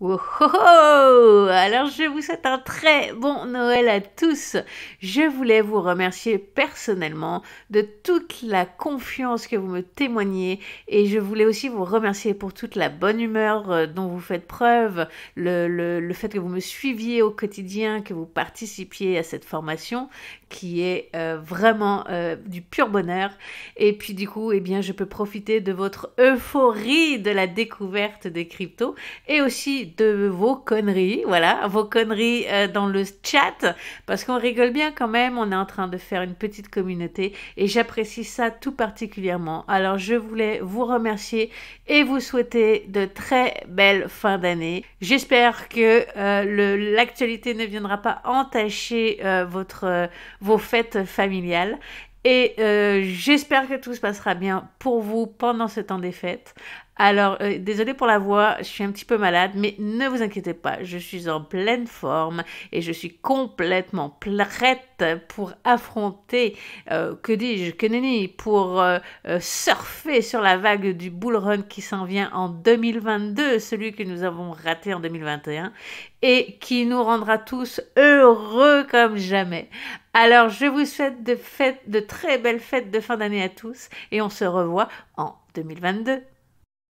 Alors je vous souhaite un très bon Noël à tous. Je voulais vous remercier personnellement de toute la confiance que vous me témoignez et je voulais aussi vous remercier pour toute la bonne humeur euh, dont vous faites preuve, le, fait que vous me suiviez au quotidien, que vous participiez à cette formation qui est euh, vraiment euh, du pur bonheur. Et puis du coup, eh bien, je peux profiter de votre euphorie de la découverte des cryptos et aussi de vos conneries, voilà, vos conneries euh, dans le chat, parce qu'on rigole bien quand même, on est en train de faire une petite communauté et j'apprécie ça tout particulièrement. Alors je voulais vous remercier et vous souhaiter de très belles fins d'année. J'espère que euh, l'actualité ne viendra pas entacher euh, votre, vos fêtes familiales et euh, j'espère que tout se passera bien pour vous pendant ce temps des fêtes. Alors, euh, désolé pour la voix, je suis un petit peu malade, mais ne vous inquiétez pas, je suis en pleine forme et je suis complètement prête pour affronter, euh, que dis-je, que nenni, pour surfer sur la vague du bull run qui s'en vient en 2022, celui que nous avons raté en 2021 et qui nous rendra tous heureux comme jamais. Alors, je vous souhaite de, très belles fêtes de fin d'année à tous et on se revoit en 2022.